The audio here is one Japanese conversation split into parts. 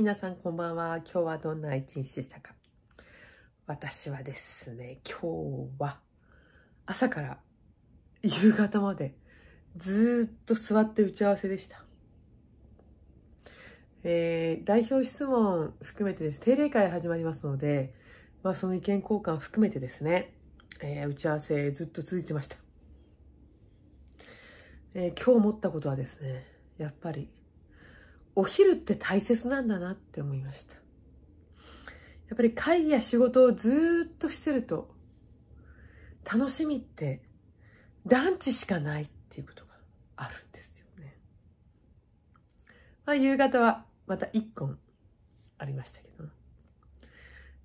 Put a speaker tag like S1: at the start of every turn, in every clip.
S1: 皆さんこんばんは。今日はどんな一日でしたか私はですね、今日は朝から夕方までずっと座って打ち合わせでした。えー、代表質問含めてです。定例会始まりますので、まあその意見交換含めてですね、えー、打ち合わせずっと続いてました。えー、今日思ったことはですね、やっぱりお昼って大切なんだなって思いました。やっぱり会議や仕事をずっとしてると、楽しみってランチしかないっていうことがあるんですよね。まあ夕方はまた一個ありましたけど、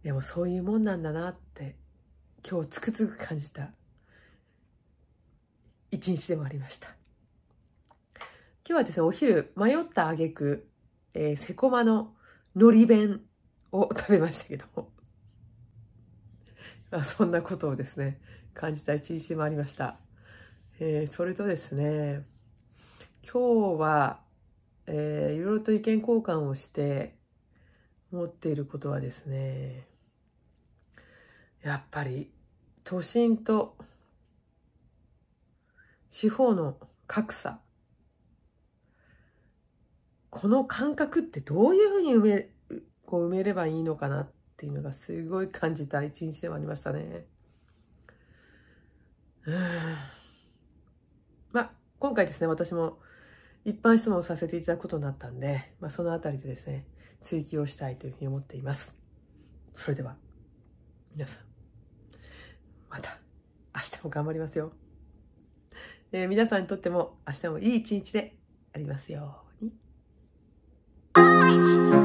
S1: でもそういうもんなんだなって今日つくつく感じた一日でもありました。今日はですね、お昼迷った挙句、えー、セコマの海苔弁を食べましたけども。あそんなことをですね、感じた一日もありました。えー、それとですね、今日は、えー、いろいろと意見交換をして持っていることはですね、やっぱり都心と地方の格差この感覚ってどういうふうに埋め、こう埋めればいいのかなっていうのがすごい感じた一日でもありましたね。まあ、今回ですね、私も一般質問をさせていただくことになったんで、まあ、そのあたりでですね、追記をしたいというふうに思っています。それでは、皆さん、また明日も頑張りますよ。えー、皆さんにとっても明日もいい一日でありますよ。Bye.